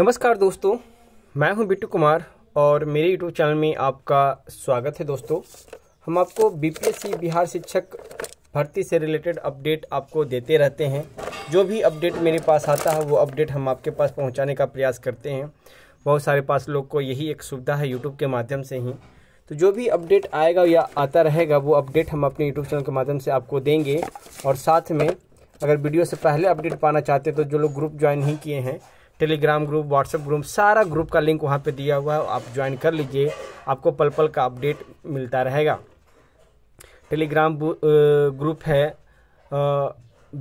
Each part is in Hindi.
नमस्कार दोस्तों मैं हूं बिट्टू कुमार और मेरे यूट्यूब चैनल में आपका स्वागत है दोस्तों हम आपको बी बिहार शिक्षक भर्ती से रिलेटेड अपडेट आपको देते रहते हैं जो भी अपडेट मेरे पास आता है वो अपडेट हम आपके पास पहुंचाने का प्रयास करते हैं बहुत सारे पास लोग को यही एक सुविधा है यूट्यूब के माध्यम से ही तो जो भी अपडेट आएगा या आता रहेगा वो अपडेट हम अपने यूट्यूब चैनल के माध्यम से आपको देंगे और साथ में अगर वीडियो से पहले अपडेट पाना चाहते हैं तो जो लोग ग्रुप ज्वाइन नहीं किए हैं टेलीग्राम ग्रुप व्हाट्सएप ग्रुप सारा ग्रुप का लिंक वहाँ पे दिया हुआ है आप ज्वाइन कर लीजिए आपको पल पल का अपडेट मिलता रहेगा टेलीग्राम ग्रुप है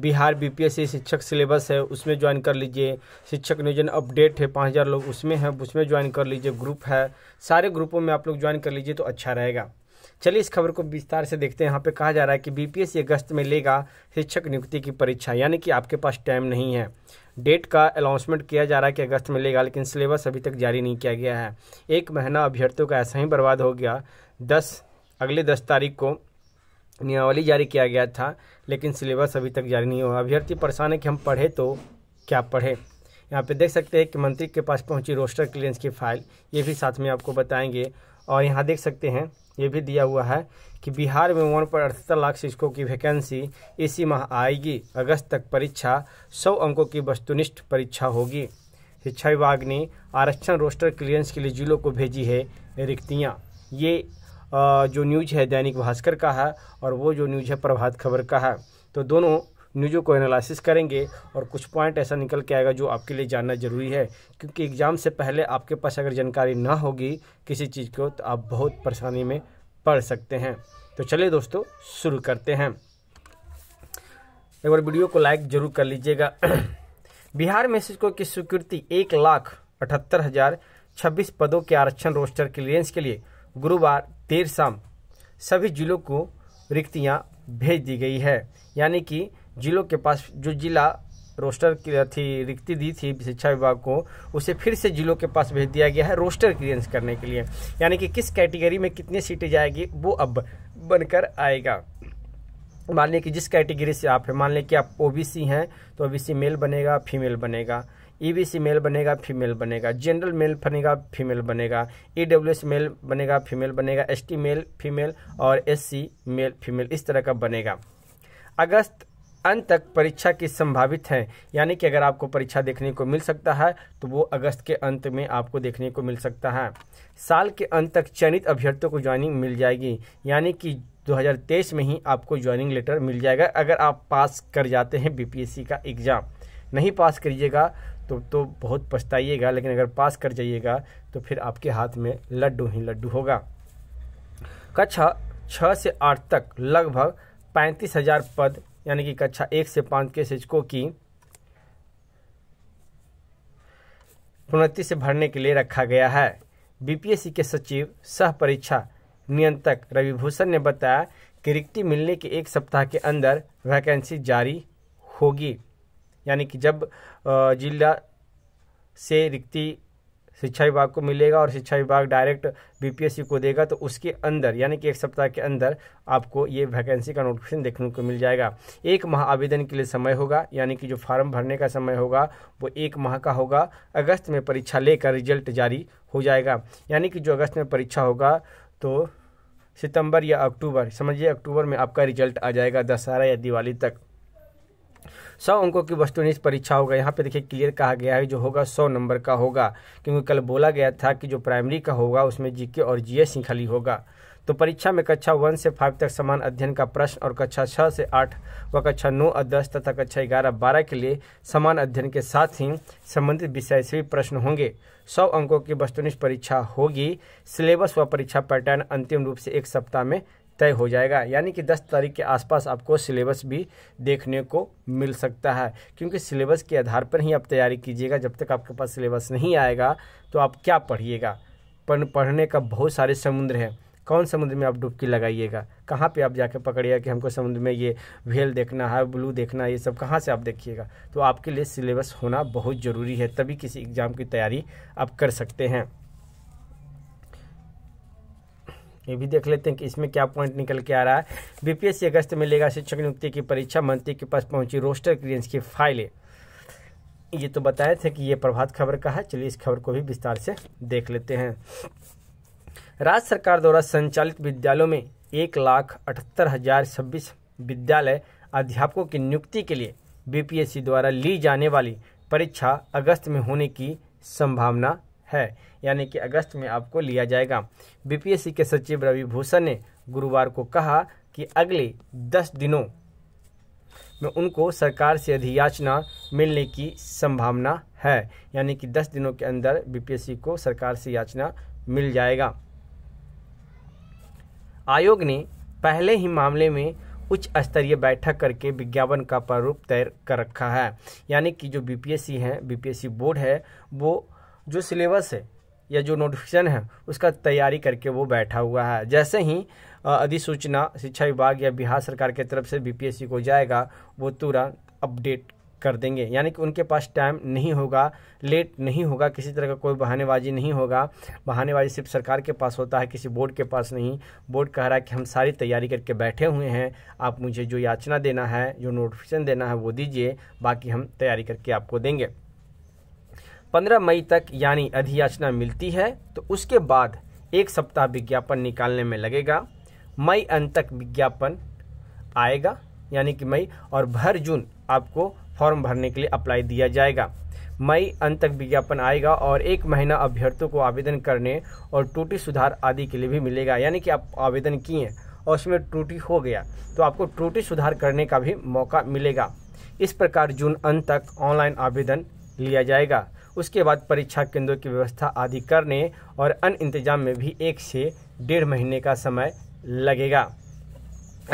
बिहार बीपीएससी शिक्षक सिलेबस है उसमें ज्वाइन कर लीजिए शिक्षक नियोजन अपडेट है पाँच हज़ार लोग उसमें है उसमें ज्वाइन कर लीजिए ग्रुप है सारे ग्रुपों में आप लोग ज्वाइन कर लीजिए तो अच्छा रहेगा चलिए इस खबर को विस्तार से देखते हैं यहाँ पे कहा जा रहा है कि बीपीएससी अगस्त में लेगा शिक्षक नियुक्ति की परीक्षा यानी कि आपके पास टाइम नहीं है डेट का अनाउंसमेंट किया जा रहा है कि अगस्त में लेगा लेकिन सिलेबस अभी तक जारी नहीं किया गया है एक महीना अभ्यर्थियों का ऐसा ही बर्बाद हो गया दस अगले दस तारीख को नियमावली जारी किया गया था लेकिन सिलेबस अभी तक जारी नहीं हुआ अभ्यर्थी परेशान है कि हम पढ़े तो क्या पढ़े यहाँ पे देख सकते हैं कि मंत्री के पास पहुँची रोस्टर क्लियरेंस की फाइल ये भी साथ में आपको बताएंगे और यहाँ देख सकते हैं ये भी दिया हुआ है कि बिहार में वन पर अठहत्तर लाख शिक्षकों की वैकेंसी इसी माह आएगी अगस्त तक परीक्षा सौ अंकों की वस्तुनिष्ठ परीक्षा होगी शिक्षा विभाग ने आरक्षण रोस्टर क्लियरेंस के लिए जिलों को भेजी है रिक्तियाँ ये जो न्यूज है दैनिक भास्कर का है और वो जो न्यूज है प्रभात खबर का है तो दोनों न्यूज़ों को एनालिसिस करेंगे और कुछ पॉइंट ऐसा निकल के आएगा जो आपके लिए जानना ज़रूरी है क्योंकि एग्ज़ाम से पहले आपके पास अगर जानकारी ना होगी किसी चीज़ को तो आप बहुत परेशानी में पढ़ सकते हैं तो चलिए दोस्तों शुरू करते हैं एक बार वीडियो को लाइक जरूर कर लीजिएगा बिहार में शिक्षकों की स्वीकृति एक लाख अठहत्तर हज़ार छब्बीस पदों के आरक्षण रोस्टर क्लियरेंस के लिए गुरुवार देर शाम सभी जिलों को रिक्तियां भेज दी गई है यानी कि जिलों के पास जो जिला रोस्टर की थी रिक्ति दी थी शिक्षा विभाग को उसे फिर से जिलों के पास भेज दिया गया है रोस्टर क्लियरेंस करने के लिए यानी कि किस कैटेगरी में कितनी सीटें जाएगी वो अब बनकर आएगा मान लें कि जिस कैटेगरी से आप हैं मान लें कि आप ओबीसी हैं तो ओबीसी मेल बनेगा फीमेल बनेगा ईबीसी e मेल बनेगा फीमेल बनेगा जनरल मेल बनेगा फीमेल बनेगा ईडब्ल्यूएस मेल बनेगा फीमेल बनेगा एसटी मेल फीमेल और एससी मेल फीमेल इस तरह का बनेगा अगस्त अंत तक परीक्षा की संभावित हैं यानी कि अगर आपको परीक्षा देखने को मिल सकता है तो वो अगस्त के अंत में आपको देखने को मिल सकता है साल के अंत तक चयनित अभ्यर्थियों को ज्वाइनिंग मिल जाएगी यानी कि 2023 में ही आपको ज्वाइनिंग लेटर मिल जाएगा अगर आप पास कर जाते हैं बीपीएससी का एग्ज़ाम नहीं पास करिएगा तो तो बहुत पछताइएगा लेकिन अगर पास कर जाइएगा तो फिर आपके हाथ में लड्डू ही लड्डू होगा कक्षा छः से आठ तक लगभग पैंतीस हज़ार पद यानी कि कक्षा एक से पाँच के शिक्षकों की प्रोन्नति से भरने के लिए रखा गया है बीपीएससी के सचिव सह परीक्षा नियंत्रक रविभूषण ने बताया कि रिक्ति मिलने के एक सप्ताह के अंदर वैकेंसी जारी होगी यानी कि जब जिला से रिक्ति शिक्षा विभाग को मिलेगा और शिक्षा विभाग डायरेक्ट बीपीएससी को देगा तो उसके अंदर यानी कि एक सप्ताह के अंदर आपको ये वैकेंसी का नोटिफिकेशन देखने को मिल जाएगा एक माह आवेदन के लिए समय होगा यानी कि जो फॉर्म भरने का समय होगा वो एक माह का होगा अगस्त में परीक्षा लेकर रिजल्ट जारी हो जाएगा यानी कि जो अगस्त में परीक्षा होगा तो सितंबर या अक्टूबर समझिए अक्टूबर में आपका रिजल्ट आ जाएगा दशहरा या दिवाली तक सौ अंकों की वस्तुनिष्ठ परीक्षा होगा यहाँ पे देखिए क्लियर कहा गया है जो होगा सौ नंबर का होगा क्योंकि कल बोला गया था कि जो प्राइमरी का होगा उसमें जीके और जीएस एस खाली होगा तो परीक्षा में कक्षा वन से फाइव तक समान अध्ययन का प्रश्न और कक्षा छः से आठ व कक्षा नौ और दस तथा कक्षा ग्यारह बारह के लिए समान अध्ययन के साथ ही संबंधित विषय से भी प्रश्न होंगे सौ अंकों की वस्तुनिष्ठ परीक्षा होगी सिलेबस व परीक्षा पैटर्न अंतिम रूप से एक सप्ताह में तय हो जाएगा यानी कि 10 तारीख के आसपास आपको सिलेबस भी देखने को मिल सकता है क्योंकि सिलेबस के आधार पर ही आप तैयारी कीजिएगा जब तक आपके पास सिलेबस नहीं आएगा तो आप क्या पढ़िएगा पढ़ने का बहुत सारे समुद्र हैं कौन समुद्र में आप डुबकी लगाइएगा कहाँ पे आप जाके पकड़िएगा कि हमको समुद्र में ये व्हेल देखना है ब्लू देखना है ये सब कहाँ से आप देखिएगा तो आपके लिए सिलेबस होना बहुत ज़रूरी है तभी किसी एग्ज़ाम की तैयारी आप कर सकते हैं ये भी देख लेते हैं कि इसमें क्या पॉइंट निकल के आ रहा है बीपीएससी अगस्त में लेगा शिक्षक नियुक्ति की परीक्षा मंत्री के पास पहुंची रोस्टर क्लियरेंस की फाइलें ये तो बताए थे कि ये प्रभात खबर का है चलिए इस खबर को भी विस्तार से देख लेते हैं राज्य सरकार द्वारा संचालित विद्यालयों में एक लाख अठहत्तर हजार छब्बीस विद्यालय अध्यापकों की नियुक्ति के लिए बीपीएससी द्वारा ली जाने वाली परीक्षा अगस्त में होने की संभावना है यानी कि अगस्त में आपको लिया जाएगा बीपीएससी के सचिव रवि भूषण ने गुरुवार को कहा कि अगले दस दिनों में उनको सरकार से अधियाचना मिलने की संभावना है यानी कि दस दिनों के अंदर बीपीएससी को सरकार से याचना मिल जाएगा आयोग ने पहले ही मामले में उच्च स्तरीय बैठक करके विज्ञापन का प्रारूप तय कर रखा है यानी कि जो बीपीएससी है बीपीएससी बोर्ड है वो जो सिलेबस है या जो नोटिफिकेशन है उसका तैयारी करके वो बैठा हुआ है जैसे ही अधिसूचना शिक्षा विभाग या बिहार सरकार की तरफ से बीपीएससी को जाएगा वो तुरंत अपडेट कर देंगे यानी कि उनके पास टाइम नहीं होगा लेट नहीं होगा किसी तरह का कोई बहानेबाजी नहीं होगा बहानेबाजी सिर्फ सरकार के पास होता है किसी बोर्ड के पास नहीं बोर्ड कह रहा है कि हम सारी तैयारी करके बैठे हुए हैं आप मुझे जो याचना देना है जो नोटिफिकेशन देना है वो दीजिए बाकी हम तैयारी करके आपको देंगे 15 मई तक यानी अधियाचना मिलती है तो उसके बाद एक सप्ताह विज्ञापन निकालने में लगेगा मई अंत तक विज्ञापन आएगा यानी कि मई और भर जून आपको फॉर्म भरने के लिए अप्लाई दिया जाएगा मई अंत तक विज्ञापन आएगा और एक महीना अभ्यर्थियों को आवेदन करने और टूटी सुधार आदि के लिए भी मिलेगा यानी कि आप आवेदन किए और उसमें टूटी हो गया तो आपको टूटी सुधार करने का भी मौका मिलेगा इस प्रकार जून अंत तक ऑनलाइन आवेदन लिया जाएगा उसके बाद परीक्षा केंद्रों की व्यवस्था आदि करने और अन्य इंतजाम में भी एक से डेढ़ महीने का समय लगेगा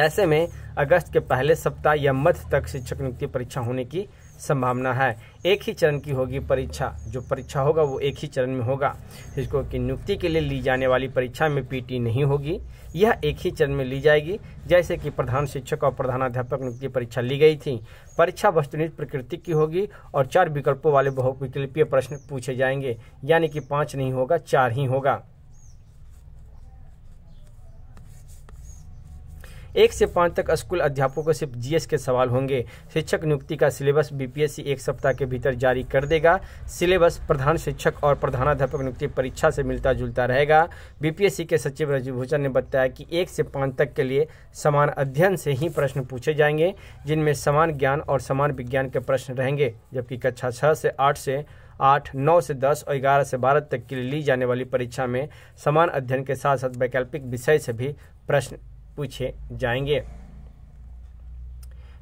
ऐसे में अगस्त के पहले सप्ताह या मध्य तक शिक्षक नियुक्ति परीक्षा होने की संभावना है एक ही चरण की होगी परीक्षा जो परीक्षा होगा वो एक ही चरण में होगा शिक्षकों की नियुक्ति के लिए ली जाने वाली परीक्षा में पीटी नहीं होगी यह एक ही चरण में ली जाएगी जैसे कि प्रधान शिक्षक और प्रधानाध्यापक नियुक्ति परीक्षा ली गई थी परीक्षा वस्तुनिष्ठ प्रकृति की होगी और चार विकल्पों वाले बहुविकल्पीय प्रश्न पूछे जाएंगे यानी कि पाँच नहीं होगा चार ही होगा एक से पाँच तक स्कूल अध्यापकों सिर्फ जीएस के सवाल होंगे शिक्षक नियुक्ति का सिलेबस बीपीएससी एक सप्ताह के भीतर जारी कर देगा सिलेबस प्रधान शिक्षक और प्रधानाध्यापक नियुक्ति परीक्षा से मिलता जुलता रहेगा बीपीएससी के सचिव राजीव भूषण ने बताया कि एक से पाँच तक के लिए समान अध्ययन से ही प्रश्न पूछे जाएंगे जिनमें समान ज्ञान और समान विज्ञान के प्रश्न रहेंगे जबकि कक्षा छः से आठ से आठ नौ से दस और ग्यारह से बारह तक के लिए ली जाने वाली परीक्षा में समान अध्ययन के साथ साथ वैकल्पिक विषय से भी प्रश्न पूछे जाएंगे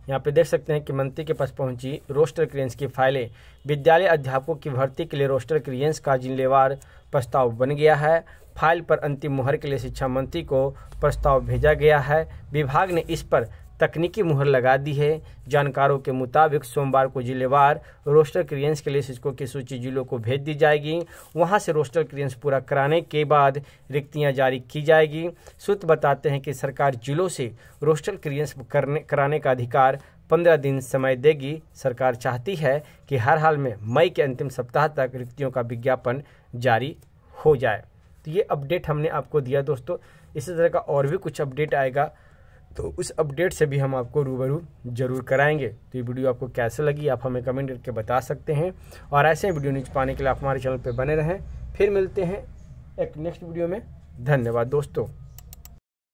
यहाँ पे देख सकते हैं कि मंत्री के पास पहुंची रोस्टर क्रियंस की फाइलें विद्यालय अध्यापकों की भर्ती के लिए रोस्टर क्रियंस का जिलेवार प्रस्ताव बन गया है फाइल पर अंतिम मुहर के लिए शिक्षा मंत्री को प्रस्ताव भेजा गया है विभाग ने इस पर तकनीकी मुहर लगा दी है जानकारों के मुताबिक सोमवार को जिलेवार रोस्टर क्रियंस के लिए शिक्षकों की सूची जिलों को भेज दी जाएगी वहां से रोस्टर क्रियंस पूरा कराने के बाद रिक्तियां जारी की जाएगी सूत्र बताते हैं कि सरकार जिलों से रोस्टर क्रियंस करने कराने का अधिकार पंद्रह दिन समय देगी सरकार चाहती है कि हर हाल में मई के अंतिम सप्ताह तक रिक्तियों का विज्ञापन जारी हो जाए तो ये अपडेट हमने आपको दिया दोस्तों इसी तरह का और भी कुछ अपडेट आएगा तो उस अपडेट से भी हम आपको रूबरू जरूर कराएंगे तो ये वीडियो आपको कैसे लगी आप हमें कमेंट करके बता सकते हैं और ऐसे वीडियो नीचे पाने के लिए आप हमारे चैनल पर बने रहें फिर मिलते हैं एक नेक्स्ट वीडियो में धन्यवाद दोस्तों